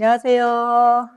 안녕하세요.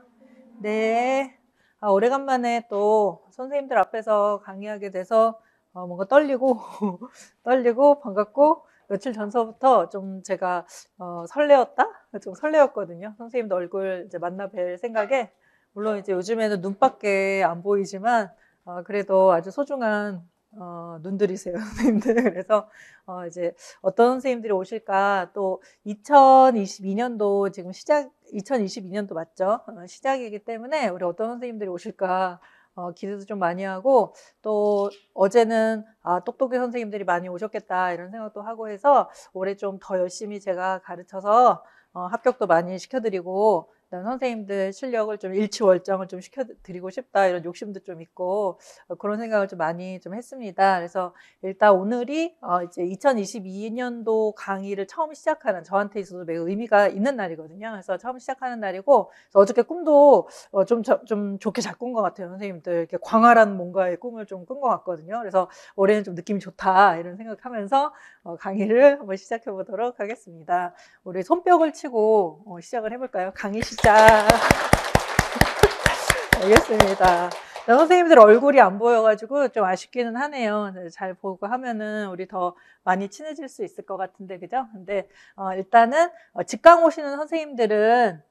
네. 아, 오래간만에 또 선생님들 앞에서 강의하게 돼서 어, 뭔가 떨리고, 떨리고, 반갑고, 며칠 전서부터 좀 제가 어, 설레었다? 좀 설레었거든요. 선생님도 얼굴 이제 만나 뵐 생각에, 물론 이제 요즘에는 눈밖에 안 보이지만, 어, 그래도 아주 소중한 어, 눈들이세요, 선생님들. 그래서, 어, 이제 어떤 선생님들이 오실까, 또 2022년도 지금 시작, 2022년도 맞죠? 어, 시작이기 때문에 우리 어떤 선생님들이 오실까, 어, 기대도 좀 많이 하고, 또 어제는, 아, 똑똑이 선생님들이 많이 오셨겠다, 이런 생각도 하고 해서 올해 좀 더 열심히 제가 가르쳐서 어, 합격도 많이 시켜드리고, 일단 선생님들 실력을 좀 일치월장을 좀 시켜드리고 싶다 이런 욕심도 좀 있고 어, 그런 생각을 좀 많이 좀 했습니다. 그래서 일단 오늘이 어 이제 2022년도 강의를 처음 시작하는 저한테 있어서 매우 의미가 있는 날이거든요. 그래서 처음 시작하는 날이고 어저께 꿈도 좀좀 어, 어좀 좋게 잘 꾼 것 같아요. 선생님들 이렇게 광활한 뭔가의 꿈을 좀꾼것 같거든요. 그래서 올해는 좀 느낌이 좋다 이런 생각하면서 어 강의를 한번 시작해 보도록 하겠습니다. 우리 손뼉을 치고 어 시작을 해볼까요? 강의 시작. 자, 알겠습니다. 선생님들 얼굴이 안 보여가지고 좀 아쉽기는 하네요. 네, 잘 보고 하면은 우리 더 많이 친해질 수 있을 것 같은데, 그죠? 근데 어, 일단은 어, 직강 오시는 선생님들은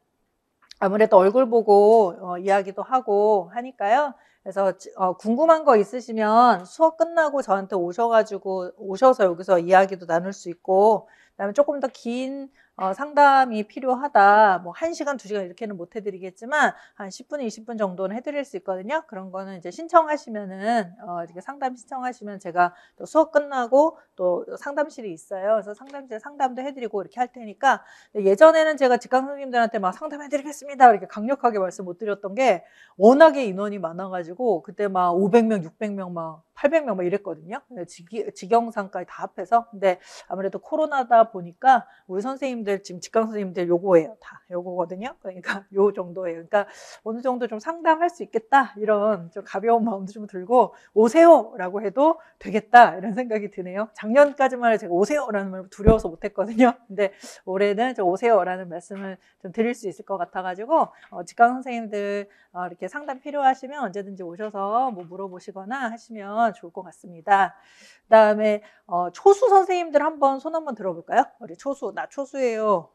아무래도 얼굴 보고 어, 이야기도 하고 하니까요. 그래서 어, 궁금한 거 있으시면 수업 끝나고 저한테 오셔가지고 오셔서 여기서 이야기도 나눌 수 있고 그다음에 조금 더긴 어, 상담이 필요하다 뭐 1시간, 2시간 이렇게는 못 해드리겠지만 한 10분, 20분 정도는 해드릴 수 있거든요. 그런 거는 이제 신청하시면은 어, 이렇게 상담 신청하시면 제가 또 수업 끝나고 또 상담실이 있어요. 그래서 상담실 상담도 해드리고 이렇게 할 테니까 예전에는 제가 직강 선생님들한테 막 상담해드리겠습니다 이렇게 강력하게 말씀 못 드렸던 게 워낙에 인원이 많아가지고 그때 막 500명, 600명 막 800명 뭐 이랬거든요. 네, 직영상까지 다 합해서. 근데 아무래도 코로나다 보니까 우리 선생님들 지금 직강 선생님들 요거예요. 다 요거거든요. 그러니까 요 정도예요. 그러니까 어느 정도 좀 상담할 수 있겠다. 이런 좀 가벼운 마음도 좀 들고 오세요라고 해도 되겠다. 이런 생각이 드네요. 작년까지만 해도 제가 오세요라는 말을 두려워서 못 했거든요. 근데 올해는 저 오세요라는 말씀을 좀 드릴 수 있을 것 같아 가지고 어, 직강 선생님들 어, 이렇게 상담 필요하시면 언제든지 오셔서 뭐 물어보시거나 하시면 보시면 좋을 것 같습니다. 그다음에 어, 초수 선생님들 한번 손 한번 들어볼까요? 우리 초수 나 초수예요.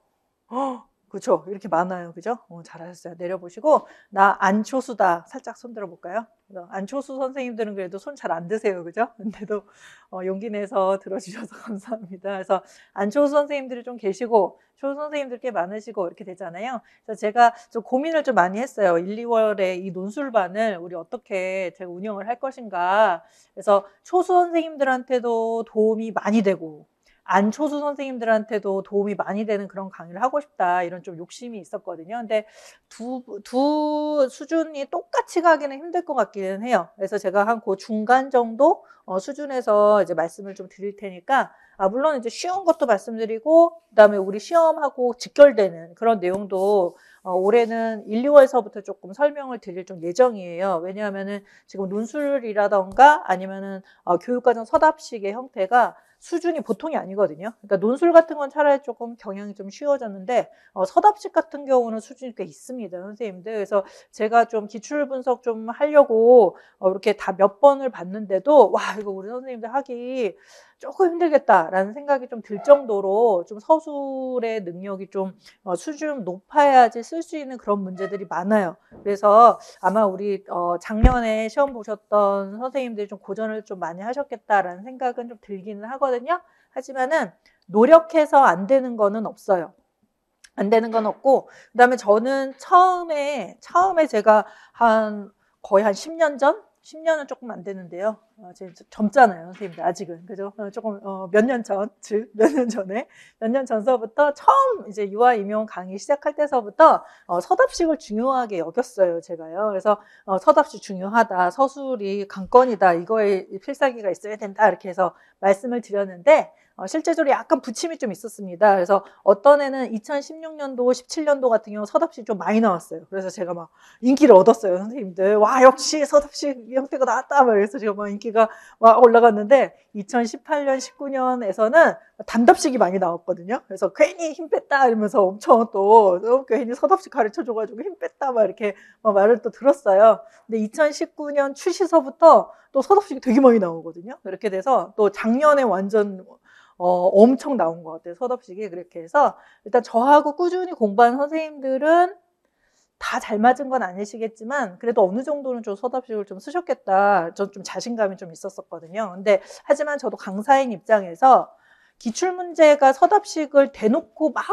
허, 그렇죠. 이렇게 많아요. 그죠? 어, 잘하셨어요. 내려보시고 나 안초수다. 살짝 손들어 볼까요? 안초수 선생님들은 그래도 손 잘 안 드세요. 그죠? 근데도 어, 용기 내서 들어주셔서 감사합니다. 그래서 안초수 선생님들이 좀 계시고 초 선생님들 꽤 많으시고 이렇게 되잖아요. 그래서 제가 좀 고민을 좀 많이 했어요. 1, 2월에 이 논술반을 우리 어떻게 제가 운영을 할 것인가. 그래서 초수 선생님들한테도 도움이 많이 되고 안초수 선생님들한테도 도움이 많이 되는 그런 강의를 하고 싶다 이런 좀 욕심이 있었거든요. 근데 두, 두 수준이 똑같이 가기는 힘들 것 같기는 해요. 그래서 제가 한 그 중간 정도 어, 수준에서 이제 말씀을 좀 드릴 테니까 아, 물론 이제 쉬운 것도 말씀드리고 그다음에 우리 시험하고 직결되는 그런 내용도 어, 올해는 1, 2월서부터 조금 설명을 드릴 좀 예정이에요. 왜냐하면은 지금 논술이라던가 아니면은 어, 교육과정 서답식의 형태가 수준이 보통이 아니거든요. 그러니까 논술 같은 건 차라리 조금 경향이 좀 쉬워졌는데 어, 서답식 같은 경우는 수준이 꽤 있습니다, 선생님들. 그래서 제가 좀 기출 분석 좀 하려고 어, 이렇게 다 몇 번을 봤는데도 와 이거 우리 선생님들 하기 조금 힘들겠다라는 생각이 좀 들 정도로 좀 서술의 능력이 좀 어, 수준 높아야지 쓸 수 있는 그런 문제들이 많아요. 그래서 아마 우리 어, 작년에 시험 보셨던 선생님들이 좀 고전을 좀 많이 하셨겠다라는 생각은 좀 들기는 하거든요. 하지만은 노력해서 안 되는 거는 없어요. 안 되는 건 없고 그다음에 저는 처음에 처음에 제가 한 거의 한 10년 전 10년은 조금 안 되는데요. 어, 지 젊잖아요, 선생님들 아직은 그죠? 어, 조금 어, 몇 년 전, 즉 몇 년 전에 몇 년 전서부터 처음 이제 유아 임용 강의 시작할 때서부터 어, 서답식을 중요하게 여겼어요, 제가요. 그래서 어, 서답식 중요하다, 서술이 강건이다, 이거에 필사기가 있어야 된다 이렇게 해서 말씀을 드렸는데 어, 실제적으로 약간 부침이 좀 있었습니다. 그래서 어떤 애는 2016년도, 17년도 같은 경우 서답시 좀 많이 나왔어요. 그래서 제가 막 인기를 얻었어요. 선생님들. 와, 역시 서답시 형태가 나왔다. 이래서 제가 막 인기가 막 올라갔는데 2018년, 19년에서는 단답식이 많이 나왔거든요. 그래서 괜히 힘 뺐다 이러면서 엄청 또, 또 괜히 서답시 가르쳐줘가지고 힘 뺐다 막 이렇게 막 말을 또 들었어요. 근데 2019년 출시서부터 또 서답식이 되게 많이 나오거든요. 이렇게 돼서 또 작년에 완전 어, 엄청 나온 것 같아요. 서답식이 그렇게 해서 일단 저하고 꾸준히 공부한 선생님들은 다 잘 맞은 건 아니시겠지만 그래도 어느 정도는 좀 서답식을 좀 쓰셨겠다. 전 좀 자신감이 좀 있었었거든요. 근데 하지만 저도 강사인 입장에서 기출 문제가 서답식을 대놓고 막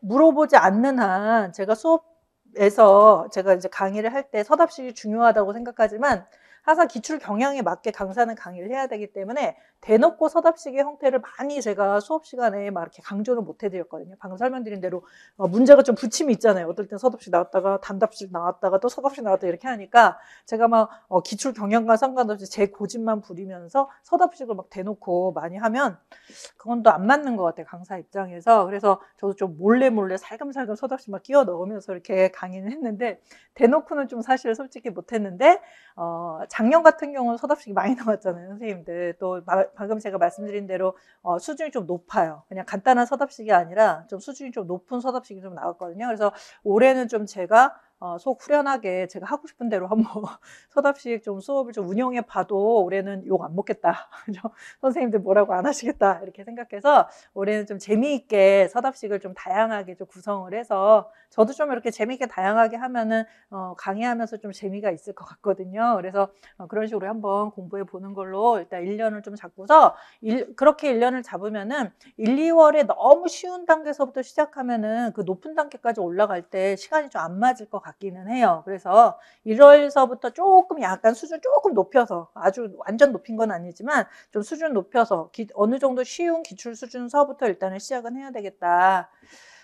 물어보지 않는 한 제가 수업 에서 제가 이제 강의를 할 때 서답식이 중요하다고 생각하지만 항상 기출 경향에 맞게 강사는 강의를 해야 되기 때문에 대놓고 서답식의 형태를 많이 제가 수업 시간에 막 이렇게 강조를 못 해드렸거든요. 방금 설명드린 대로 어, 문제가 좀붙침이 있잖아요. 어떨 땐 서답식 나왔다가 단답식 나왔다가 또 서답식 나왔다 이렇게 하니까 제가 막 어, 기출 경향과 상관없이 제 고집만 부리면서 서답식을 막 대놓고 많이 하면 그건 또 안 맞는 것 같아요. 강사 입장에서. 그래서 저도 좀 몰래 몰래 살금살금 서답식 막 끼워 넣으면서 이렇게 강의는 했는데 대놓고는 좀 사실 솔직히 못했는데 어, 작년 같은 경우는 서답식이 많이 나왔잖아요, 선생님들. 또 마, 방금 제가 말씀드린 대로 어, 수준이 좀 높아요. 그냥 간단한 서답식이 아니라 좀 수준이 좀 높은 서답식이 좀 나왔거든요. 그래서 올해는 좀 제가 어, 속 후련하게 제가 하고 싶은 대로 한번 서답식 좀 수업을 좀 운영해 봐도 올해는 욕 안 먹겠다. 선생님들 뭐라고 안 하시겠다. 이렇게 생각해서 올해는 좀 재미있게 서답식을 좀 다양하게 좀 구성을 해서 저도 좀 이렇게 재미있게 다양하게 하면은 어, 강의하면서 좀 재미가 있을 것 같거든요. 그래서 어, 그런 식으로 한번 공부해 보는 걸로 일단 1년을 좀 잡고서 일, 그렇게 1년을 잡으면은 1, 2월에 너무 쉬운 단계서부터 시작하면은 그 높은 단계까지 올라갈 때 시간이 좀 안 맞을 것 같아요. 같기는 해요. 그래서 1월서부터 조금 약간 수준 조금 높여서 아주 완전 높인 건 아니지만 좀 수준 높여서 기, 어느 정도 쉬운 기출 수준서부터 일단은 시작은 해야 되겠다.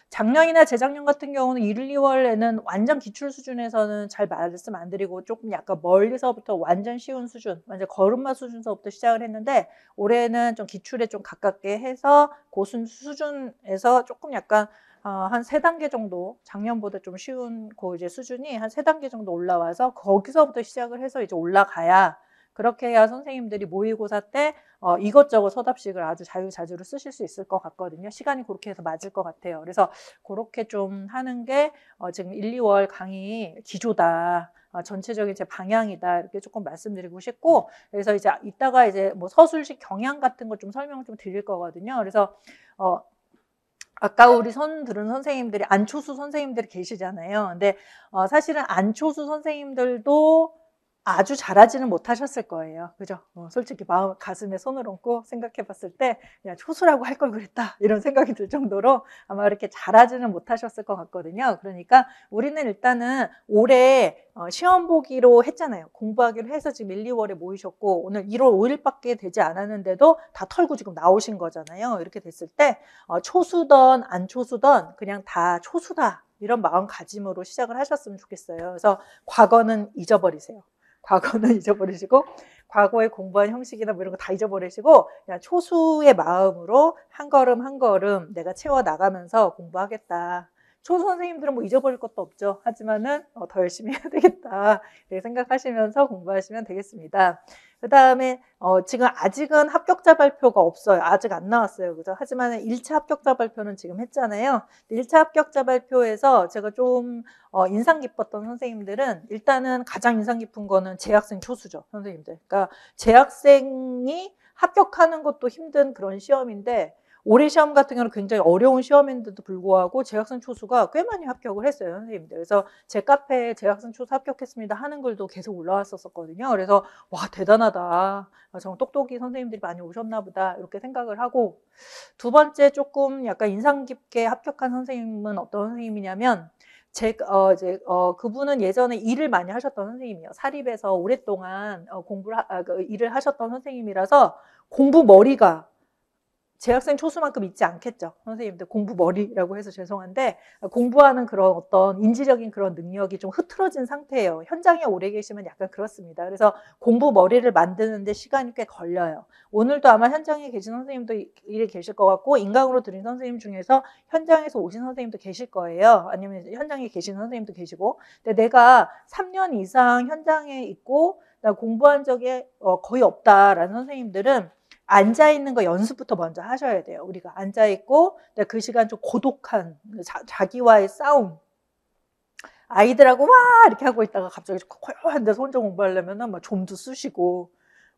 작년이나 재작년 같은 경우는 1, 2월에는 완전 기출 수준에서는 잘 말씀 안 드리고 조금 약간 멀리서부터 완전 쉬운 수준, 완전 걸음마 수준서부터 시작을 했는데 올해는 좀 기출에 좀 가깝게 해서 고순 수준에서 조금 약간 어, 한 세단계 정도 작년보다 좀 쉬운 고그 이제 수준이 한 세단계 정도 올라와서 거기서부터 시작을 해서 이제 올라가야 그렇게 해야 선생님들이 모의고사 때 어, 이것저것 서답식을 아주 자유자재로 쓰실 수 있을 것 같거든요. 시간이 그렇게 해서 맞을 것 같아요. 그래서 그렇게 좀 하는 게 어, 지금 1, 2월 강의 기조다. 어, 전체적인 제 방향이다 이렇게 조금 말씀드리고 싶고 그래서 이제 이따가 이제 뭐 서술식 경향 같은 거 좀 설명을 좀 드릴 거거든요. 그래서 어 아까 우리 선 들은 선생님들이 안초수 선생님들이 계시잖아요. 근데 어, 사실은 안초수 선생님들도 아주 잘하지는 못하셨을 거예요. 그죠? 어, 솔직히 마음, 가슴에 손을 얹고 생각해 봤을 때, 그냥 초수라고 할 걸 그랬다. 이런 생각이 들 정도로 아마 그렇게 잘하지는 못하셨을 것 같거든요. 그러니까 우리는 일단은 올해 어, 시험 보기로 했잖아요. 공부하기로 해서 지금 1, 2월에 모이셨고, 오늘 1월 5일밖에 되지 않았는데도 다 털고 지금 나오신 거잖아요. 이렇게 됐을 때, 어, 초수던 안 초수던 그냥 다 초수다. 이런 마음가짐으로 시작을 하셨으면 좋겠어요. 그래서 과거는 잊어버리세요. 과거는 잊어버리시고 과거에 공부한 형식이나 뭐 이런 거 다 잊어버리시고 그냥 초수의 마음으로 한 걸음 한 걸음 내가 채워 나가면서 공부하겠다. 초 선생님들은 뭐 잊어버릴 것도 없죠. 하지만은 어, 더 열심히 해야 되겠다. 이렇게 네, 생각하시면서 공부하시면 되겠습니다. 그 다음에 어, 지금 아직은 합격자 발표가 없어요. 아직 안 나왔어요. 그죠? 하지만 1차 합격자 발표는 지금 했잖아요. 1차 합격자 발표에서 제가 좀 어, 인상 깊었던 선생님들은 일단은 가장 인상 깊은 거는 재학생 초수죠. 선생님들. 그러니까 재학생이 합격하는 것도 힘든 그런 시험인데 올해 시험 같은 경우는 굉장히 어려운 시험인데도 불구하고 재학생 초수가 꽤 많이 합격을 했어요, 선생님들. 그래서 제 카페에 재학생 초수 합격했습니다 하는 글도 계속 올라왔었거든요. 그래서 와, 대단하다. 아, 정 똑똑이 선생님들이 많이 오셨나 보다. 이렇게 생각을 하고 두 번째 조금 약간 인상 깊게 합격한 선생님은 어떤 선생님이냐면 제, 어, 제 어, 그분은 예전에 일을 많이 하셨던 선생님이에요. 사립에서 오랫동안 어, 공부를, 하, 아, 그 일을 하셨던 선생님이라서 공부 머리가 재학생 초수만큼 있지 않겠죠. 선생님들 공부 머리라고 해서 죄송한데 공부하는 그런 어떤 인지적인 그런 능력이 좀 흐트러진 상태예요. 현장에 오래 계시면 약간 그렇습니다. 그래서 공부 머리를 만드는데 시간이 꽤 걸려요. 오늘도 아마 현장에 계신 선생님도 일에 계실 것 같고 인강으로 들은 선생님 중에서 현장에서 오신 선생님도 계실 거예요. 아니면 현장에 계신 선생님도 계시고. 근데 내가 3년 이상 현장에 있고 나 공부한 적이 어, 거의 없다라는 선생님들은 앉아 있는 거 연습부터 먼저 하셔야 돼요. 우리가 앉아 있고 그 시간 좀 고독한 그 자, 기와의 싸움. 아이들하고 와 이렇게 하고 있다가 갑자기 고요한 데 손좀 공부하려면은 막 뭐 좀도 쑤시고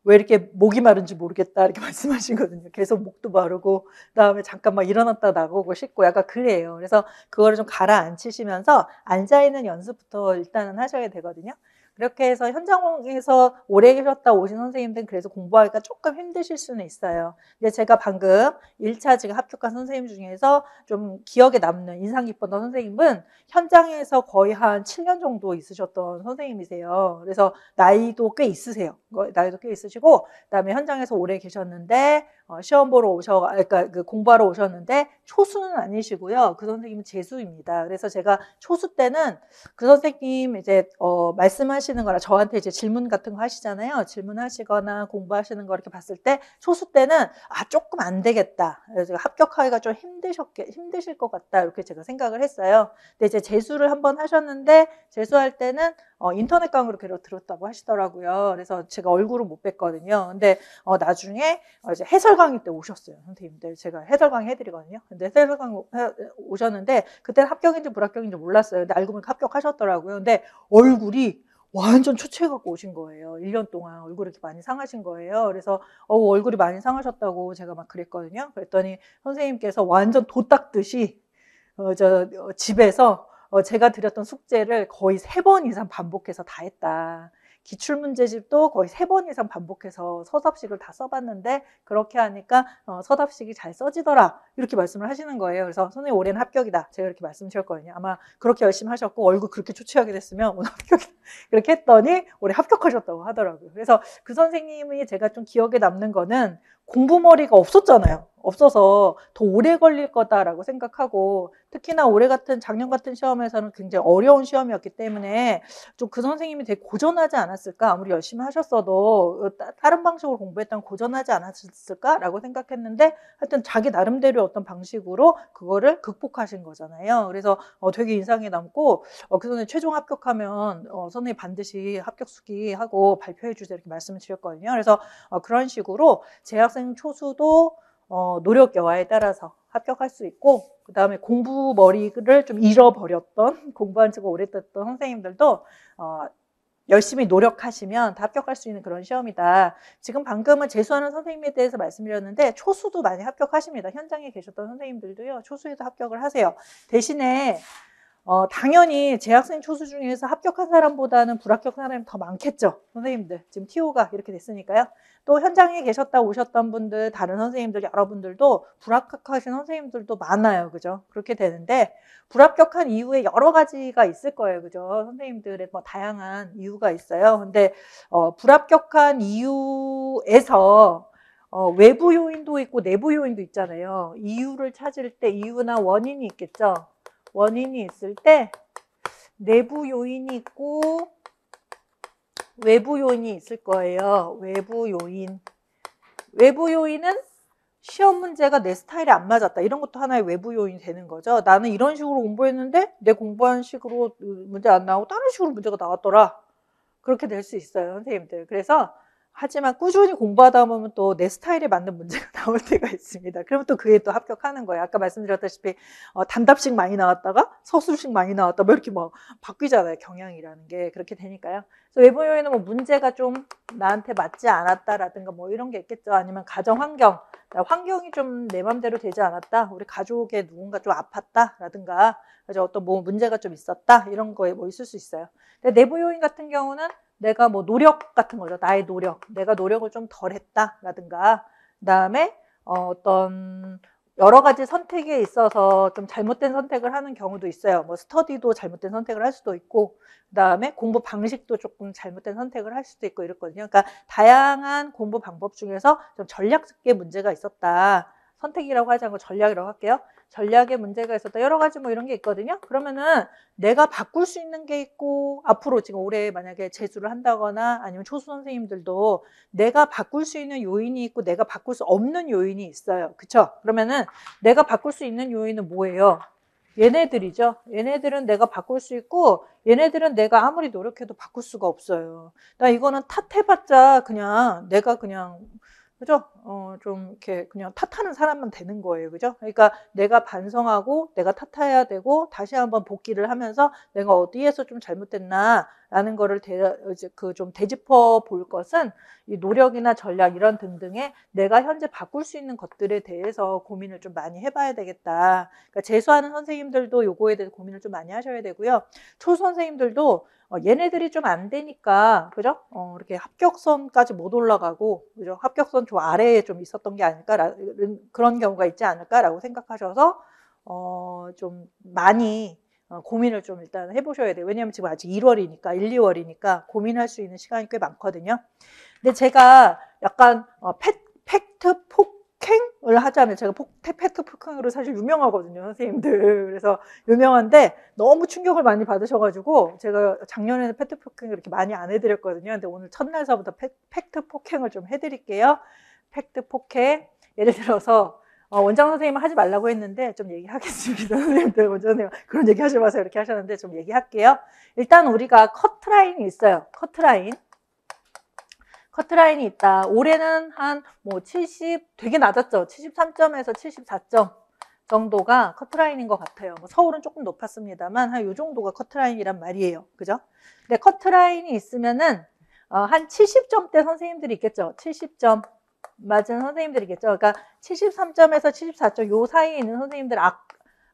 왜 이렇게 목이 마른지 모르겠다 이렇게 말씀하시거든요. 계속 목도 마르고 그다음에 잠깐 막 일어났다 나가고 싶고 약간 그래요. 그래서 그거를 좀 가라앉히시면서 앉아 있는 연습부터 일단은 하셔야 되거든요. 이렇게 해서 현장에서 오래 계셨다 오신 선생님들은 그래서 공부하기가 조금 힘드실 수는 있어요. 근데 제가 방금 1차 지금 합격한 선생님 중에서 좀 기억에 남는 인상 깊었던 선생님은 현장에서 거의 한 7년 정도 있으셨던 선생님이세요. 그래서 나이도 꽤 있으세요. 나이도 꽤 있으시고 그다음에 현장에서 오래 계셨는데 어, 시험 보러 오셔, 아, 그러니까 그 공부하러 오셨는데 초수는 아니시고요. 그 선생님은 재수입니다. 그래서 제가 초수 때는 그 선생님 이제 어, 말씀하시는 거나 저한테 이제 질문 같은 거 하시잖아요. 질문하시거나 공부하시는 거 이렇게 봤을 때 초수 때는 아 조금 안 되겠다. 그래 합격하기가 좀 힘드셨게 힘드실 것 같다 이렇게 제가 생각을 했어요. 근데 이제 재수를 한번 하셨는데 재수할 때는 어, 인터넷 강의로 괴로들었다고 하시더라고요. 그래서 제가 얼굴을 못 뵀거든요. 근데 어, 나중에 어, 이제 해설 강의 때 오셨어요, 선생님들. 제가 해설 강의 해드리거든요. 근데 해설 강의 오셨는데 그때 합격인지 불합격인지 몰랐어요. 근데 알고 보니 합격하셨더라고요. 근데 얼굴이 완전 초췌해갖고 오신 거예요. 1년 동안 얼굴이 이렇게 많이 상하신 거예요. 그래서 어 얼굴이 많이 상하셨다고 제가 막 그랬거든요. 그랬더니 선생님께서 완전 도닦듯이 어, 저 어, 집에서 어, 제가 드렸던 숙제를 거의 세 번 이상 반복해서 다 했다. 기출문제집도 거의 세 번 이상 반복해서 서답식을 다 써봤는데 그렇게 하니까 어, 서답식이 잘 써지더라 이렇게 말씀을 하시는 거예요. 그래서 선생님 올해는 합격이다 제가 이렇게 말씀드렸거든요. 아마 그렇게 열심히 하셨고 얼굴 그렇게 초췌하게 됐으면 오늘 합격 이렇게 했더니 올해 합격하셨다고 하더라고요. 그래서 그 선생님이 제가 좀 기억에 남는 거는 공부머리가 없었잖아요. 없어서 더 오래 걸릴 거다라고 생각하고 특히나 올해 같은 작년 같은 시험에서는 굉장히 어려운 시험이었기 때문에 좀 그 선생님이 되게 고전하지 않았을까 아무리 열심히 하셨어도 다른 방식으로 공부했던 고전하지 않았을까라고 생각했는데 하여튼 자기 나름대로 어떤 방식으로 그거를 극복하신 거잖아요. 그래서 어, 되게 인상이 남고 어, 그선생 최종 합격하면 어, 선생님 반드시 합격 수기하고 발표해 주세요 이렇게 말씀을 드렸거든요. 그래서 어, 그런 식으로 재학생 재학생 초수도 어, 노력 여하에 따라서 합격할 수 있고 그 다음에 공부 머리를 좀 잃어버렸던 공부한 지가 오래됐던 선생님들도 어, 열심히 노력하시면 다 합격할 수 있는 그런 시험이다. 지금 방금은 재수하는 선생님에 대해서 말씀드렸는데 초수도 많이 합격하십니다. 현장에 계셨던 선생님들도요. 초수에도 합격을 하세요. 대신에 어, 당연히 재학생 초수 중에서 합격한 사람보다는 불합격한 사람이 더 많겠죠. 선생님들 지금 TO가 이렇게 됐으니까요. 또 현장에 계셨다 오셨던 분들 다른 선생님들 여러분들도 불합격하신 선생님들도 많아요. 그죠? 그렇게 되는데 불합격한 이유에 여러 가지가 있을 거예요. 그죠? 선생님들의 뭐 다양한 이유가 있어요. 근데 어, 불합격한 이유에서 어, 외부 요인도 있고 내부 요인도 있잖아요. 이유를 찾을 때 이유나 원인이 있겠죠. 원인이 있을 때 내부 요인이 있고 외부 요인이 있을 거예요. 외부 요인. 외부 요인은 시험 문제가 내 스타일에 안 맞았다. 이런 것도 하나의 외부 요인이 되는 거죠. 나는 이런 식으로 공부했는데 내 공부한 식으로 문제 안 나오고 다른 식으로 문제가 나왔더라. 그렇게 될 수 있어요, 선생님들. 그래서 하지만 꾸준히 공부하다 보면 또 내 스타일에 맞는 문제가 나올 때가 있습니다. 그러면 또 그에 또 합격하는 거예요. 아까 말씀드렸다시피 어, 단답식 많이 나왔다가 서술식 많이 나왔다 뭐 이렇게 막 뭐 바뀌잖아요. 경향이라는 게 그렇게 되니까요. 그래서 외부 요인은 뭐 문제가 좀 나한테 맞지 않았다라든가 뭐 이런 게 있겠죠. 아니면 가정 환경, 환경이 좀 내 맘대로 되지 않았다. 우리 가족에 누군가 좀 아팠다라든가 그래서 어떤 뭐 문제가 좀 있었다 이런 거에 뭐 있을 수 있어요. 근데 내부 요인 같은 경우는 내가 뭐 노력 같은 거죠. 나의 노력. 내가 노력을 좀 덜 했다라든가. 그다음에 어, 어떤 여러 가지 선택에 있어서 좀 잘못된 선택을 하는 경우도 있어요. 뭐 스터디도 잘못된 선택을 할 수도 있고, 그 다음에 공부 방식도 조금 잘못된 선택을 할 수도 있고 이랬거든요. 그러니까 다양한 공부 방법 중에서 좀 전략적인 문제가 있었다. 선택이라고 하자 않고 전략이라고 할게요. 전략에 문제가 있었다 여러 가지 뭐 이런 게 있거든요 그러면은 내가 바꿀 수 있는 게 있고 앞으로 지금 올해 만약에 재수를 한다거나 아니면 초수 선생님들도 내가 바꿀 수 있는 요인이 있고 내가 바꿀 수 없는 요인이 있어요 그쵸 그러면은 내가 바꿀 수 있는 요인은 뭐예요 얘네들이죠. 얘네들은 내가 바꿀 수 있고 얘네들은 내가 아무리 노력해도 바꿀 수가 없어요. 나 이거는 탓해봤자 그냥 내가 그냥 그죠? 어, 좀 이렇게 그냥 탓하는 사람만 되는 거예요. 그죠? 그러니까 내가 반성하고 내가 탓해야 되고 다시 한번 복귀를 하면서 내가 어디에서 좀 잘못됐나 라는 거를 대, 그좀 되짚어 볼 것은 이 노력이나 전략 이런 등등의 내가 현재 바꿀 수 있는 것들에 대해서 고민을 좀 많이 해봐야 되겠다. 그러니까 재수하는 선생님들도 요거에 대해서 고민을 좀 많이 하셔야 되고요. 초 선생님들도 어, 얘네들이 좀 안 되니까 그죠? 어, 이렇게 합격선까지 못 올라가고 그죠? 합격선 저 아래에 좀 있었던 게 아닐까 라는 그런 경우가 있지 않을까라고 생각하셔서 어, 좀 많이 어, 고민을 좀 일단 해보셔야 돼요. 왜냐하면 지금 아직 1월이니까 1, 2월이니까 고민할 수 있는 시간이 꽤 많거든요. 근데 제가 약간 어, 팩, 트 폭행을 하자면 제가 폭, 팩트 폭행으로 사실 유명하거든요, 선생님들. 그래서 유명한데 너무 충격을 많이 받으셔가지고 제가 작년에는 팩트 폭행을 그렇게 많이 안 해드렸거든요. 근데 오늘 첫날서부터 팩, 팩트 폭행을 좀 해드릴게요. 팩트 폭행 예를 들어서 어, 원장 선생님은 하지 말라고 했는데 좀 얘기하겠습니다. 선생님들 원장 선생님 그런 얘기 하지 마세요. 이렇게 하셨는데 좀 얘기할게요. 일단 우리가 커트라인이 있어요. 커트라인. 커트라인이 있다. 올해는 한 뭐 70 되게 낮았죠. 73점에서 74점 정도가 커트라인인 것 같아요. 뭐 서울은 조금 높았습니다만 한요 정도가 커트라인이란 말이에요. 그죠? 근데 커트라인이 있으면은 어, 한 70점대 선생님들이 있겠죠. 70점 맞은 선생님들이겠죠. 그러니까 73점에서 74점 요 사이에 있는 선생님들 아,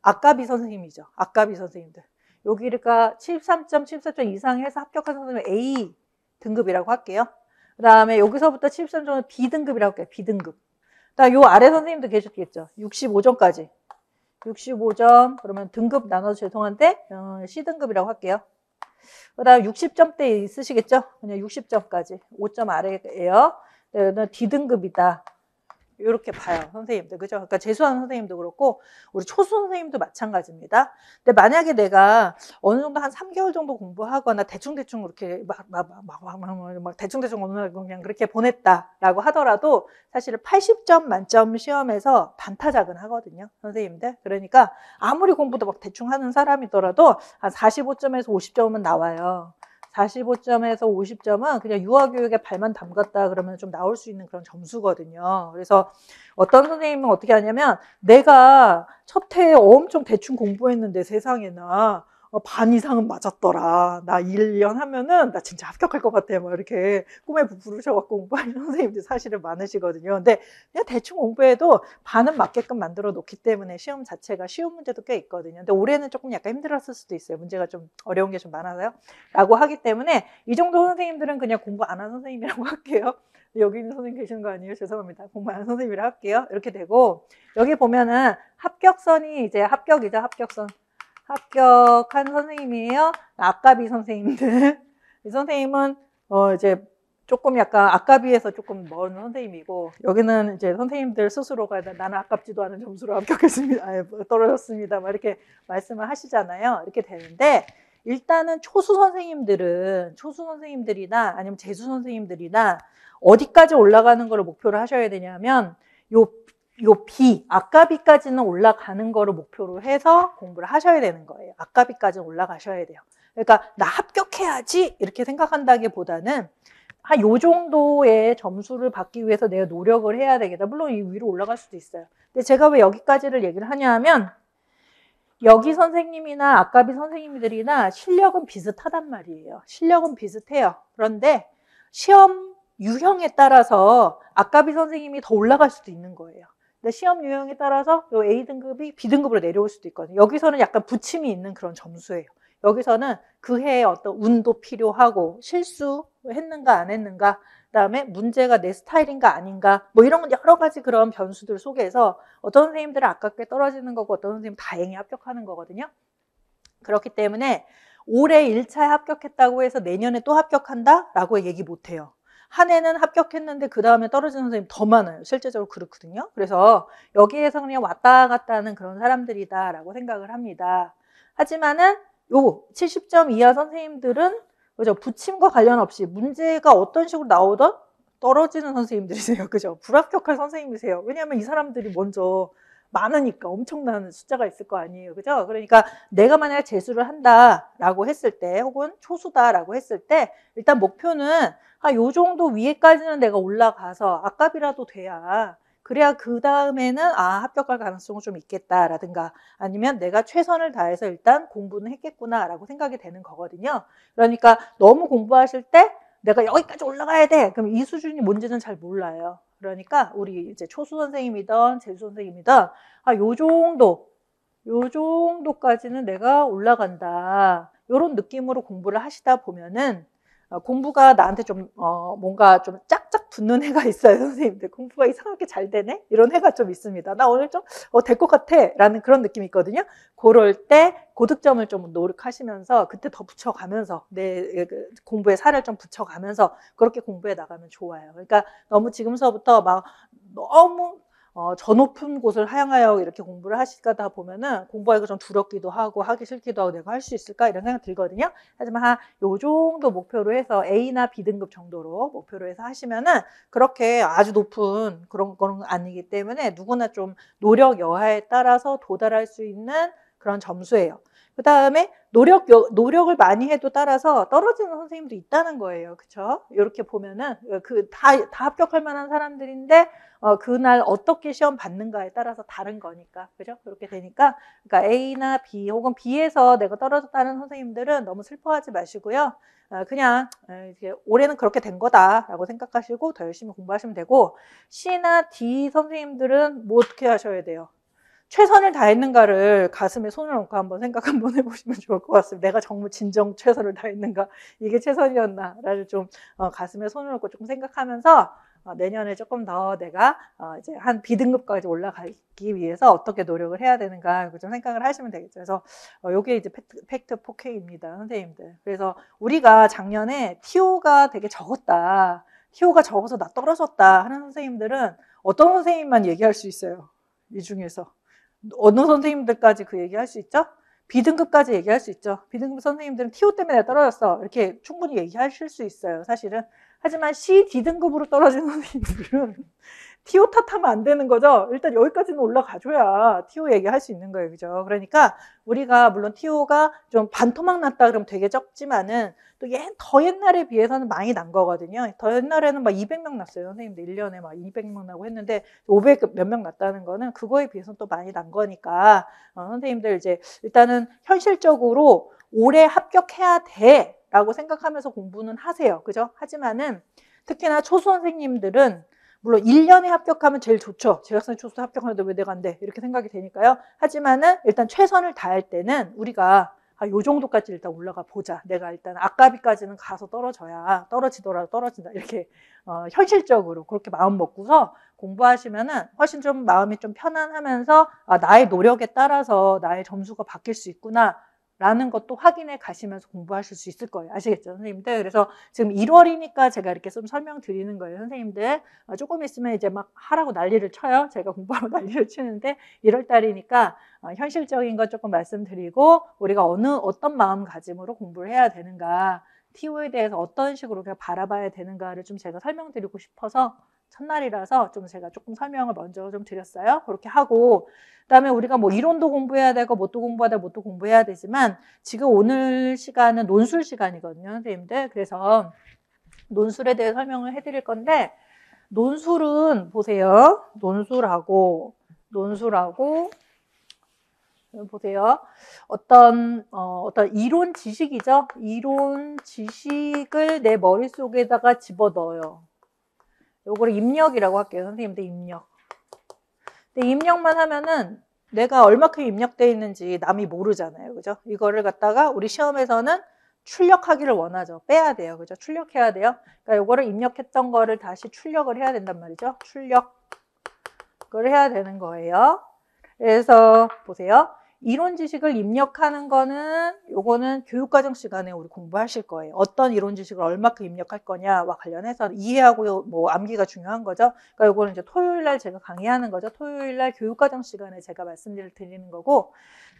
아까비 선생님이죠. 아까비 선생님들. 여기가 73점, 74점 이상 해서 합격한 선생님 은 A 등급이라고 할게요. 그 다음에 여기서부터 73점은 B 등급이라고 할게요. B 등급. 그다음 요 아래 선생님도 계셨겠죠. 65점까지. 65점 그러면 등급 나눠서 죄송한데 어, C 등급이라고 할게요. 그다음 60점대 있으시겠죠? 그냥 60점까지 5점 아래예요. 때는 D등급이다. 이렇게 봐요, 선생님들. 그죠? 그러니까 재수하는 선생님도 그렇고, 우리 초수 선생님도 마찬가지입니다. 근데 만약에 내가 어느 정도 한 3개월 정도 공부하거나 대충대충 그렇게 막, 막, 막, 막, 막, 막, 막 대충대충 어느 날 그냥 그렇게 보냈다라고 하더라도 사실 80점 만점 시험에서 반타작은 하거든요, 선생님들. 그러니까 아무리 공부도 막 대충 하는 사람이더라도 한 45점에서 50점은 나와요. 45점에서 50점은 그냥 유아교육에 발만 담갔다 그러면 좀 나올 수 있는 그런 점수거든요. 그래서 어떤 선생님은 어떻게 하냐면 내가 첫 해에 엄청 대충 공부했는데 세상에나 어, 반 이상은 맞았더라. 나 1년 하면은 나 진짜 합격할 것 같아. 막 이렇게 꿈에 부르셔갖고 공부하는 선생님들 사실은 많으시거든요. 근데 그냥 대충 공부해도 반은 맞게끔 만들어 놓기 때문에 시험 자체가 쉬운 문제도 꽤 있거든요. 근데 올해는 조금 약간 힘들었을 수도 있어요. 문제가 좀 어려운 게 좀 많아서요. 라고 하기 때문에 이 정도 선생님들은 그냥 공부 안 한 선생님이라고 할게요. 여기 있는 선생님 계신 거 아니에요? 죄송합니다. 공부 안 한 선생님이라 고 할게요. 이렇게 되고 여기 보면은 합격선이 이제 합격이자 합격선. 합격한 선생님이에요. 아까비 선생님들. 이 선생님은 어 이제 조금 약간 아까비에서 조금 먼 선생님이고 여기는 이제 선생님들 스스로가 나는 아깝지도 않은 점수로 합격했습니다. 아니, 뭐 떨어졌습니다. 막 이렇게 말씀을 하시잖아요. 이렇게 되는데 일단은 초수 선생님들은 초수 선생님들이나 아니면 재수 선생님들이나 어디까지 올라가는 걸 목표로 하셔야 되냐면 요요 비, 아까비까지는 올라가는 거를 목표로 해서 공부를 하셔야 되는 거예요. 아까비까지는 올라가셔야 돼요. 그러니까 나 합격해야지 이렇게 생각한다기보다는 한 요 정도의 점수를 받기 위해서 내가 노력을 해야 되겠다. 물론 이 위로 올라갈 수도 있어요. 근데 제가 왜 여기까지를 얘기를 하냐 하면 여기 선생님이나 아까비 선생님들이나 실력은 비슷하단 말이에요. 실력은 비슷해요. 그런데 시험 유형에 따라서 아까비 선생님이 더 올라갈 수도 있는 거예요. 근데 시험 유형에 따라서 요 A 등급이 B 등급으로 내려올 수도 있거든요. 여기서는 약간 부침이 있는 그런 점수예요. 여기서는 그해에 어떤 운도 필요하고 실수했는가 안 했는가 그다음에 문제가 내 스타일인가 아닌가 뭐 이런 여러 가지 그런 변수들 속에서 어떤 선생님들은 아깝게 떨어지는 거고 어떤 선생님 다행히 합격하는 거거든요. 그렇기 때문에 올해 1차에 합격했다고 해서 내년에 또 합격한다라고 얘기 못 해요. 한 해는 합격했는데 그 다음에 떨어지는 선생님 더 많아요. 실제적으로 그렇거든요. 그래서 여기에서 그냥 왔다 갔다 하는 그런 사람들이다라고 생각을 합니다. 하지만은 요 70점 이하 선생님들은 그죠 붙임과 관련 없이 문제가 어떤 식으로 나오던 떨어지는 선생님들이세요. 그죠? 불합격한 선생님이세요. 왜냐하면 이 사람들이 먼저 많으니까 엄청난 숫자가 있을 거 아니에요. 그죠? 그러니까 내가 만약에 재수를 한다라고 했을 때 혹은 초수다라고 했을 때 일단 목표는 아, 요 정도 위에까지는 내가 올라가서 아깝이라도 돼야 그래야 그 다음에는 아 합격할 가능성은 좀 있겠다라든가 아니면 내가 최선을 다해서 일단 공부는 했겠구나라고 생각이 되는 거거든요. 그러니까 너무 공부하실 때 내가 여기까지 올라가야 돼. 그럼 이 수준이 뭔지는 잘 몰라요. 그러니까 우리 이제 초수 선생님이던 재수 선생님이던 아, 요 정도, 요 정도까지는 내가 올라간다. 요런 느낌으로 공부를 하시다 보면은 어, 공부가 나한테 좀 어, 뭔가 좀 짝짝 붙는 해가 있어요 선생님들 공부가 이상하게 잘 되네 이런 해가 좀 있습니다 나 오늘 좀 될것 어, 같아 라는 그런 느낌이 있거든요 그럴 때 고득점을 좀 노력하시면서 그때 더 붙여가면서 내 그, 그, 공부에 살을 좀 붙여가면서 그렇게 공부해 나가면 좋아요 그러니까 너무 지금서부터 막 너무 어, 저 높은 곳을 하향하여 이렇게 공부를 하실까다 보면은 공부하기가 좀 두렵기도 하고 하기 싫기도 하고 내가 할 수 있을까 이런 생각 들거든요. 하지만 한요 정도 목표로 해서 A나 B등급 정도로 목표로 해서 하시면은 그렇게 아주 높은 그런 건 아니기 때문에 누구나 좀 노력 여하에 따라서 도달할 수 있는 그런 점수예요. 그 다음에 노력, 노력을 많이 해도 따라서 떨어지는 선생님도 있다는 거예요. 그쵸? 이렇게 보면은, 그, 다, 다 합격할 만한 사람들인데, 어, 그날 어떻게 시험 받는가에 따라서 다른 거니까 그죠? 그렇게 되니까 그러니까 A나 B 혹은 B에서 내가 떨어졌다는 선생님들은 너무 슬퍼하지 마시고요. 어, 그냥 어, 이제 올해는 그렇게 된 거다라고 생각하시고 더 열심히 공부하시면 되고 C나 D 선생님들은 뭐 어떻게 하셔야 돼요? 최선을 다했는가를 가슴에 손을 얹고 한번 생각 한번 해보시면 좋을 것 같습니다. 내가 정말 진정 최선을 다했는가 이게 최선이었나를 라좀 어, 가슴에 손을 얹고 좀 생각하면서 어, 내년에 조금 더 내가 어, 이제 한 B등급까지 올라가기 위해서 어떻게 노력을 해야 되는가 좀 생각을 하시면 되겠죠. 그래서 이게 어, 이제 팩트, 팩트 4K입니다, 선생님들. 그래서 우리가 작년에 TO가 되게 적었다, TO가 적어서 나 떨어졌다 하는 선생님들은 어떤 선생님만 얘기할 수 있어요. 이 중에서 어느 선생님들까지 그 얘기할 수 있죠? B등급까지 얘기할 수 있죠. B등급 선생님들은 TO 때문에 떨어졌어. 이렇게 충분히 얘기하실 수 있어요. 사실은. 하지만 C, D등급으로 떨어진 선생님들은 TO 탓하면 안 되는 거죠. 일단 여기까지는 올라가줘야 TO 얘기할 수 있는 거예요. 그죠? 그러니까 우리가 물론 TO가 좀 반토막 났다 그러면 되게 적지만은 또더 옛날에 비해서는 많이 난 거거든요. 더 옛날에는 막 200명 났어요. 선생님들 1년에 막 200명 나고 했는데 500 몇 명 났다는 거는 그거에 비해서는 또 많이 난 거니까 어, 선생님들 이제 일단은 현실적으로 올해 합격해야 돼. 라고 생각하면서 공부는 하세요. 그죠? 하지만은 특히나 초선생님들은 물론 1년에 합격하면 제일 좋죠. 재학생 초수 합격하는데 왜 내가 안 돼? 이렇게 생각이 되니까요. 하지만은 일단 최선을 다할 때는 우리가 아, 요 정도까지 일단 올라가 보자. 내가 일단 아까비까지는 가서 떨어져야 떨어지더라도 떨어진다. 이렇게 어, 현실적으로 그렇게 마음 먹고서 공부하시면은 훨씬 좀 마음이 좀 편안하면서 아, 나의 노력에 따라서 나의 점수가 바뀔 수 있구나. 라는 것도 확인해 가시면서 공부하실 수 있을 거예요. 아시겠죠, 선생님들? 그래서 지금 1월이니까 제가 이렇게 좀 설명드리는 거예요, 선생님들. 어, 조금 있으면 이제 막 하라고 난리를 쳐요. 제가 공부하고 난리를 치는데 1월 달이니까 어, 현실적인 것 조금 말씀드리고 우리가 어느 어떤 마음가짐으로 공부를 해야 되는가, TO에 대해서 어떤 식으로 바라봐야 되는가를 좀 제가 설명드리고 싶어서 첫날이라서 좀 제가 조금 설명을 먼저 좀 드렸어요. 그렇게 하고 그다음에 우리가 뭐 이론도 공부해야 되고 뭣도 공부해야 되고 뭣도 공부해야 되지만 지금 오늘 시간은 논술 시간이거든요, 선생님들. 그래서 논술에 대해 설명을 해드릴 건데 논술은 보세요. 논술하고 논술하고 보세요. 어떤 어, 어떤 이론 지식이죠. 이론 지식을 내 머릿속에다가 집어넣어요. 요거를 입력이라고 할게요. 선생님들 입력. 근데 입력만 하면은 내가 얼마큼 입력되어 있는지 남이 모르잖아요. 그죠? 이거를 갖다가 우리 시험에서는 출력하기를 원하죠. 빼야 돼요. 그죠? 출력해야 돼요. 그러니까 요거를 입력했던 거를 다시 출력을 해야 된단 말이죠. 출력. 그걸 해야 되는 거예요. 그래서 보세요. 이론 지식을 입력하는 거는 요거는 교육과정 시간에 우리 공부하실 거예요. 어떤 이론 지식을 얼마큼 입력할 거냐와 관련해서 이해하고 뭐 암기가 중요한 거죠. 그러니까 요거는 이제 토요일 날 제가 강의하는 거죠. 토요일 날 교육과정 시간에 제가 말씀을 드리는 거고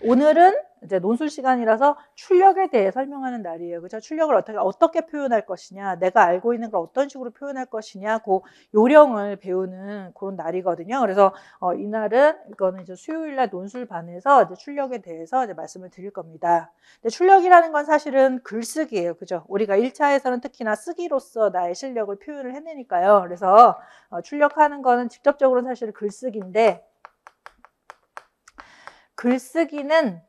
오늘은 이제 논술 시간이라서 출력에 대해 설명하는 날이에요. 그죠? 출력을 어떻게 어떻게 표현할 것이냐, 내가 알고 있는 걸 어떤 식으로 표현할 것이냐, 고그 요령을 배우는 그런 날이거든요. 그래서 어, 이날은 이거는 이제 수요일 날 논술 반에서 이제 출력에 대해서 이제 말씀을 드릴 겁니다. 근데 출력이라는 건 사실은 글쓰기예요. 그죠? 우리가 1차에서는 특히나 쓰기로서 나의 실력을 표현을 해내니까요. 그래서 어, 출력하는 거는 직접적으로는 사실 글쓰기인데 글쓰기는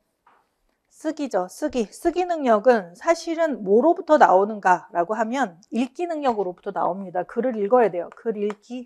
쓰기죠. 쓰기. 쓰기 능력은 사실은 뭐로부터 나오는가라고 하면 읽기 능력으로부터 나옵니다. 글을 읽어야 돼요. 글 읽기.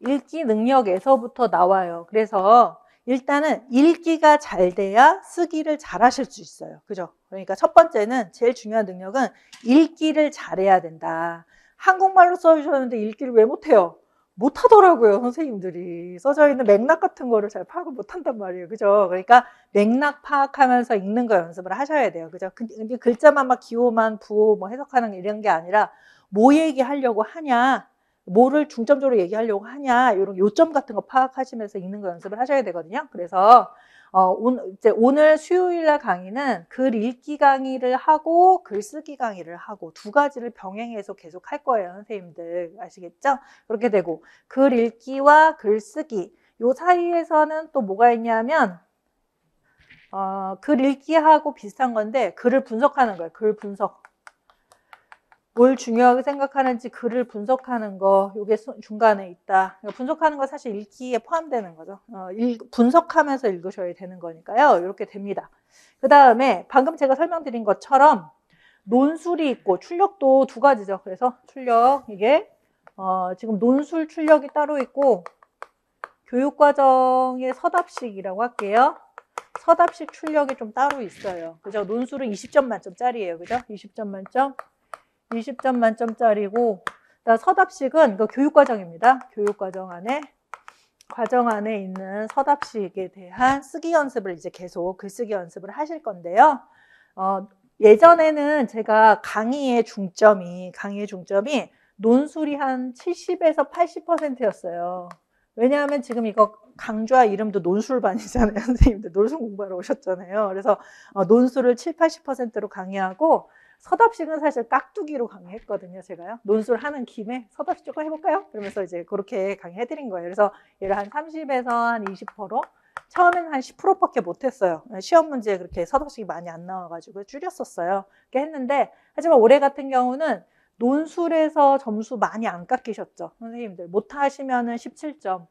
읽기 능력에서부터 나와요. 그래서 일단은 읽기가 잘 돼야 쓰기를 잘 하실 수 있어요. 그죠? 그러니까 첫 번째는 제일 중요한 능력은 읽기를 잘해야 된다. 한국말로 써주셨는데 읽기를 왜 못해요? 못하더라고요, 선생님들이. 써져 있는 맥락 같은 거를 잘 파악을 못한단 말이에요. 그죠? 그러니까 맥락 파악하면서 읽는 거 연습을 하셔야 돼요. 그죠? 근데 글자만 막 기호만 부호 뭐 해석하는 이런 게 아니라 뭐 얘기하려고 하냐, 뭐를 중점적으로 얘기하려고 하냐 이런 요점 같은 거 파악하시면서 읽는 거 연습을 하셔야 되거든요. 그래서 어, 온, 이제 오늘 수요일 날 강의는 글 읽기 강의를 하고 글쓰기 강의를 하고 두 가지를 병행해서 계속 할 거예요, 선생님들. 아시겠죠? 그렇게 되고 글 읽기와 글쓰기 요 사이에서는 또 뭐가 있냐면 어, 글 읽기하고 비슷한 건데 글을 분석하는 거예요. 글 분석. 뭘 중요하게 생각하는지 글을 분석하는 거 이게 중간에 있다. 그러니까 분석하는 거 사실 읽기에 포함되는 거죠. 어, 읽, 분석하면서 읽으셔야 되는 거니까요. 이렇게 됩니다. 그 다음에 방금 제가 설명드린 것처럼 논술이 있고 출력도 두 가지죠. 그래서 출력 이게 어, 지금 논술 출력이 따로 있고 교육과정의 서답식이라고 할게요. 서답식 출력이 좀 따로 있어요. 그죠? 논술은 20점 만점짜리예요. 그죠? 20점 만점. 20점 만점짜리고 서답식은 그 교육과정입니다. 교육과정 안에 과정 안에 있는 서답식에 대한 쓰기 연습을 이제 계속 글쓰기 그 연습을 하실 건데요. 어, 예전에는 제가 강의의 중점이 강의의 중점이 논술이 한 70에서 80%였어요. 왜냐하면 지금 이거 강좌 이름도 논술반이잖아요. 선생님들 논술 공부하러 오셨잖아요. 그래서 어, 논술을 7, 80%로 강의하고 서답식은 사실 깍두기로 강의했거든요. 제가요. 논술 하는 김에 서답식 조금 해볼까요? 그러면서 이제 그렇게 강의해드린 거예요. 그래서 얘를 한 30에서 한 20%로 처음에는 한 10%밖에 못했어요. 시험 문제 에 그렇게 서답식이 많이 안 나와가지고 줄였었어요. 그렇게 했는데 하지만 올해 같은 경우는 논술에서 점수 많이 안 깎이셨죠. 선생님들 못하시면 은 17점,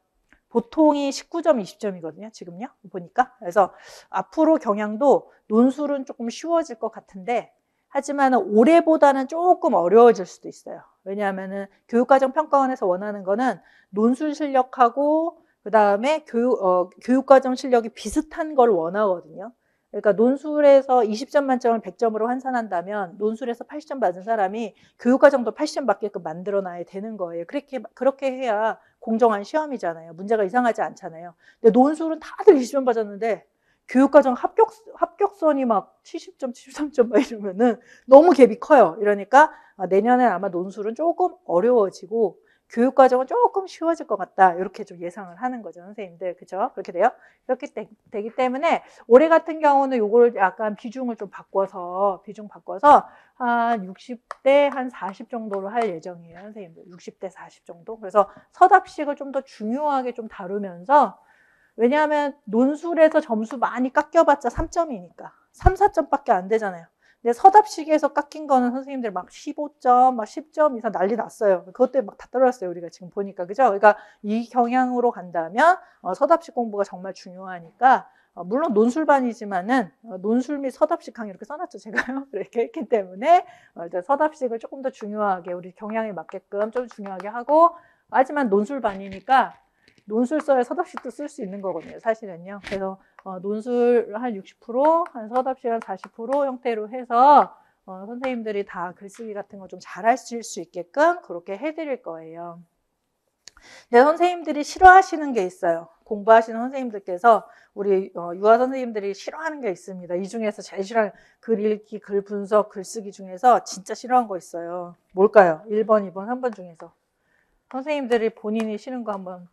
보통이 19점, 20점이거든요. 지금요. 보니까. 그래서 앞으로 경향도 논술은 조금 쉬워질 것 같은데 하지만 올해보다는 조금 어려워질 수도 있어요. 왜냐하면은 교육과정 평가원에서 원하는 거는 논술 실력하고 그 다음에 교육 어, 교육과정 실력이 비슷한 걸 원하거든요. 그러니까 논술에서 20점 만점을 100점으로 환산한다면 논술에서 80점 받은 사람이 교육과정도 80점 받게끔 만들어놔야 되는 거예요. 그렇게 그렇게 해야 공정한 시험이잖아요. 문제가 이상하지 않잖아요. 근데 논술은 다들 20점 받았는데 교육과정 합격, 합격선이 막 70점, 73점 막 이러면은 너무 갭이 커요. 이러니까 아, 내년에 아마 논술은 조금 어려워지고 교육과정은 조금 쉬워질 것 같다. 이렇게 좀 예상을 하는 거죠. 선생님들. 그죠? 그렇게 돼요? 이렇게 되, 기 때문에 올해 같은 경우는 요거를 약간 비중을 좀 바꿔서, 비중 바꿔서 한 60대 한 40 정도로 할 예정이에요. 선생님들. 60대 40 정도. 그래서 서답식을 좀 더 중요하게 좀 다루면서 왜냐하면 논술에서 점수 많이 깎여봤자 3점이니까. 3, 4점밖에 안 되잖아요. 근데 서답식에서 깎인 거는 선생님들 막 15점, 막 10점 이상 난리 났어요. 그것 때문에 막다 떨어졌어요. 우리가 지금 보니까. 그죠? 그러니까 이 경향으로 간다면 어, 서답식 공부가 정말 중요하니까 어, 물론 논술반이지만은 어, 논술 및 서답식 강의 이렇게 써놨죠 제가요 이렇게 했기 때문에 어, 이제 서답식을 조금 더 중요하게 우리 경향에 맞게끔 좀 중요하게 하고 하지만 논술반이니까 논술서에 서답식도 쓸 수 있는 거거든요. 사실은요. 그래서 어, 논술 한 60%, 한 서답식 한40% 형태로 해서 어, 선생님들이 다 글쓰기 같은 거 좀 잘하실 수 있게끔 그렇게 해드릴 거예요. 근데 선생님들이 싫어하시는 게 있어요. 공부하시는 선생님들께서 우리 어, 유아 선생님들이 싫어하는 게 있습니다. 이 중에서 제일 싫어하는 글 읽기, 글 분석, 글쓰기 중에서 진짜 싫어하는 거 있어요. 뭘까요? 1번, 2번, 3번 중에서. 선생님들이 본인이 싫은 거 한번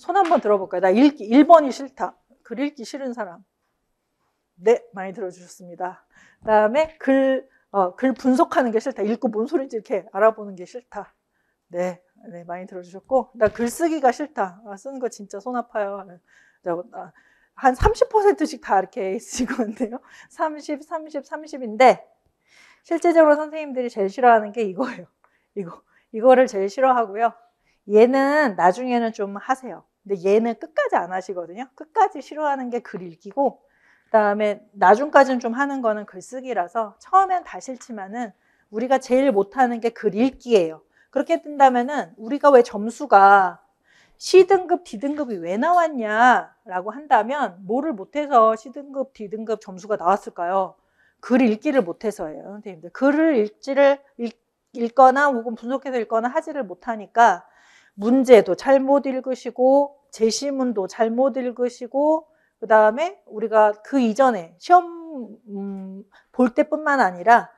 손 한번 들어볼까요? 나 읽기 1번이 싫다. 글 읽기 싫은 사람. 네, 많이 들어주셨습니다. 그 다음에 글, 어, 글 분석하는 게 싫다. 읽고 뭔 소리인지 이렇게 알아보는 게 싫다. 네, 네, 많이 들어주셨고. 나 글쓰기가 싫다. 아, 쓰는 거 진짜 손 아파요. 아, 한 30%씩 다 이렇게 쓰시거든요. 30, 30, 30인데, 실제적으로 선생님들이 제일 싫어하는 게 이거예요. 이거. 이거를 제일 싫어하고요. 얘는 나중에는 좀 하세요. 근데 얘는 끝까지 안 하시거든요. 끝까지 싫어하는 게 글 읽기고 그다음에 나중까지는 좀 하는 거는 글쓰기라서 처음엔 다 싫지만은 우리가 제일 못하는 게 글 읽기예요. 그렇게 된다면은 우리가 왜 점수가 C등급, D등급이 왜 나왔냐라고 한다면 뭐를 못해서 C등급, D등급 점수가 나왔을까요? 글 읽기를 못해서예요, 선생님들. 글을 읽지를 읽, 거나 혹은 분석해서 읽거나 하지를 못하니까 문제도 잘못 읽으시고 제시문도 잘못 읽으시고 그 다음에 우리가 그 이전에 시험 음, 볼 때뿐만 아니라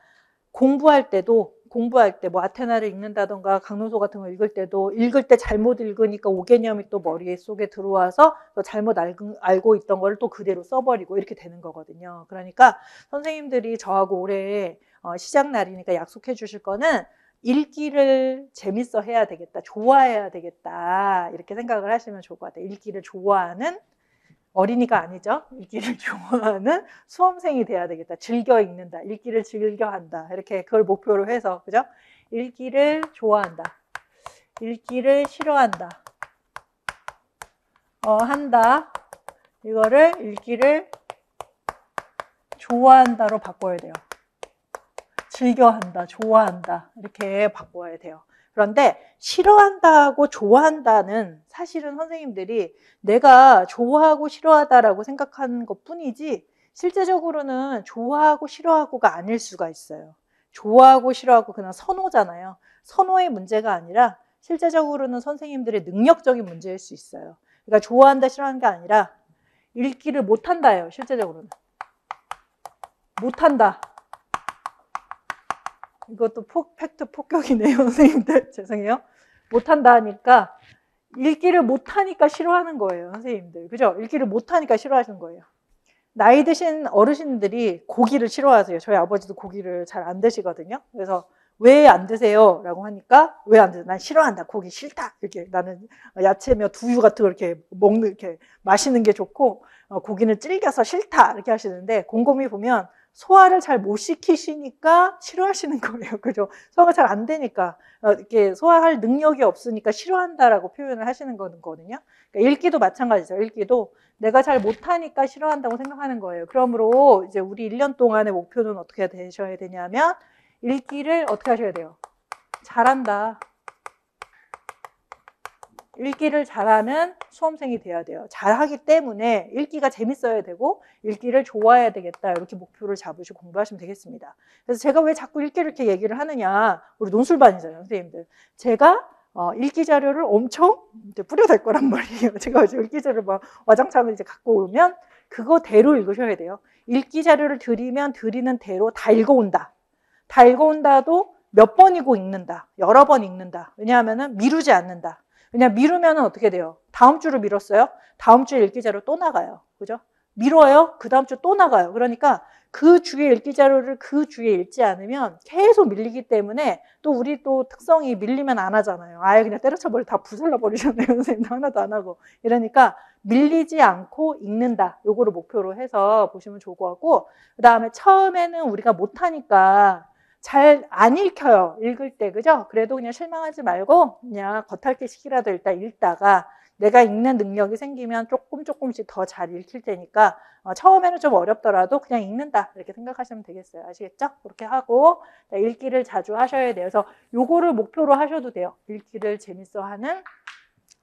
공부할 때도 공부할 때 뭐 아테나를 읽는다던가 강론소 같은 거 읽을 때도 읽을 때 잘못 읽으니까 오개념이 또 머릿속에 들어와서 또 잘못 알고, 있던 걸 또 그대로 써버리고 이렇게 되는 거거든요. 그러니까 선생님들이 저하고 올해 어, 시작 날이니까 약속해 주실 거는 읽기를 재밌어 해야 되겠다. 좋아해야 되겠다. 이렇게 생각을 하시면 좋을 것 같아요. 읽기를 좋아하는 어린이가 아니죠. 읽기를 좋아하는 수험생이 돼야 되겠다. 즐겨 읽는다. 읽기를 즐겨 한다. 이렇게 그걸 목표로 해서, 그죠? 읽기를 좋아한다. 읽기를 싫어한다. 어, 한다. 이거를 읽기를 좋아한다로 바꿔야 돼요. 즐겨한다, 좋아한다 이렇게 바꿔야 돼요. 그런데 싫어한다고 좋아한다는 사실은 선생님들이 내가 좋아하고 싫어하다라고 생각하는 것뿐이지 실제적으로는 좋아하고 싫어하고가 아닐 수가 있어요. 좋아하고 싫어하고 그냥 선호잖아요. 선호의 문제가 아니라 실제적으로는 선생님들의 능력적인 문제일 수 있어요. 그러니까 좋아한다 싫어하는 게 아니라 읽기를 못한다예요. 실제적으로는. 못한다. 이것도 폭, 팩트 폭격이네요, 선생님들. 죄송해요. 못한다 하니까, 읽기를 못하니까 싫어하는 거예요, 선생님들. 그죠? 읽기를 못하니까 싫어하시는 거예요. 나이 드신 어르신들이 고기를 싫어하세요. 저희 아버지도 고기를 잘 안 드시거든요. 그래서 왜 안 드세요? 라고 하니까 왜 안 드세요? 난 싫어한다. 고기 싫다. 이렇게 나는 야채며 두유 같은 거 이렇게 먹는, 이렇게 마시는 게 좋고 어, 고기는 질겨서 싫다. 이렇게 하시는데 곰곰이 보면 소화를 잘 못 시키시니까 싫어하시는 거예요. 그죠? 소화가 잘 안 되니까, 어, 이렇게 소화할 능력이 없으니까 싫어한다라고 표현을 하시는 거거든요. 그러니까 읽기도 마찬가지죠. 읽기도 내가 잘 못하니까 싫어한다고 생각하는 거예요. 그러므로 이제 우리 1년 동안의 목표는 어떻게 되셔야 되냐면, 읽기를 어떻게 하셔야 돼요? 잘한다. 읽기를 잘하는 수험생이 돼야 돼요. 잘하기 때문에 읽기가 재밌어야 되고 읽기를 좋아해야 되겠다 이렇게 목표를 잡으시고 공부하시면 되겠습니다. 그래서 제가 왜 자꾸 읽기를 이렇게 얘기를 하느냐 우리 논술반이잖아요 선생님들. 제가 어, 읽기 자료를 엄청 이제 뿌려댈 거란 말이에요. 제가 이제 읽기 자료를 막 와장창을 이제 갖고 오면 그거대로 읽으셔야 돼요. 읽기 자료를 드리면 드리는 대로 다 읽어온다. 다 읽어온다도 몇 번이고 읽는다. 여러 번 읽는다. 왜냐하면 미루지 않는다. 그냥 미루면 어떻게 돼요? 다음 주로 미뤘어요. 다음 주에 일기자료 또 나가요. 그죠? 미뤄요. 그 다음 주 또 나가요. 그러니까 그주에 읽기 자료를 그 주에 읽지 않으면 계속 밀리기 때문에 또 우리 또 특성이 밀리면 안 하잖아요. 아예 그냥 때려쳐버려 다 부살러 버리셨네요. 선생님 하나도 안 하고 이러니까 밀리지 않고 읽는다. 요거를 목표로 해서 보시면 좋을 것 같고 그 다음에 처음에는 우리가 못하니까 잘안 읽혀요. 읽을 때, 그죠? 그래도 그냥 실망하지 말고, 그냥 겉핥기시키라도 일단 읽다가, 내가 읽는 능력이 생기면 조금 조금씩 더 잘 읽힐 테니까 어, 처음에는 좀 어렵더라도 그냥 읽는다 이렇게 생각하시면 되겠어요 아시겠죠? 그렇게 하고 읽기를 자주 하셔야 돼서 요그래 요거를 목표로 하셔도 돼요 읽기를 재밌어하는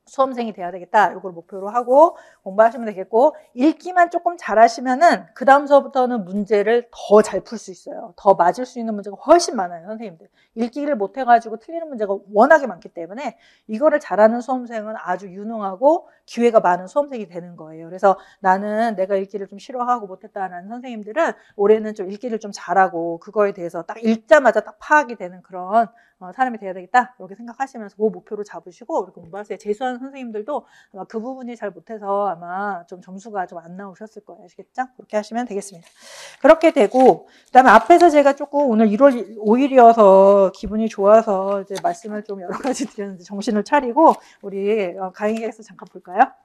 수험생이 돼야 되겠다. 이걸 목표로 하고 공부하시면 되겠고 읽기만 조금 잘하시면은 그 다음서부터는 문제를 더 잘 풀 수 있어요. 더 맞을 수 있는 문제가 훨씬 많아요, 선생님들. 읽기를 못 해가지고 틀리는 문제가 워낙에 많기 때문에 이거를 잘하는 수험생은 아주 유능하고 기회가 많은 수험생이 되는 거예요. 그래서 나는 내가 읽기를 좀 싫어하고 못했다라는 선생님들은 올해는 좀 읽기를 좀 잘하고 그거에 대해서 딱 읽자마자 딱 파악이 되는 그런 어, 사람이 돼야 되겠다. 이렇게 생각하시면서 그 목표로 잡으시고 이렇게 공부하세요. 재수한 하는 선생님들도 아마 그 부분이 잘 못해서 아마 좀 점수가 좀 안 나오셨을 거예요. 아시겠죠? 그렇게 하시면 되겠습니다. 그렇게 되고 그다음에 앞에서 제가 조금 오늘 1월 5일이어서 기분이 좋아서 이제 말씀을 좀 여러 가지 드렸는데 정신을 차리고 우리 강의에서 어, 잠깐 볼까요?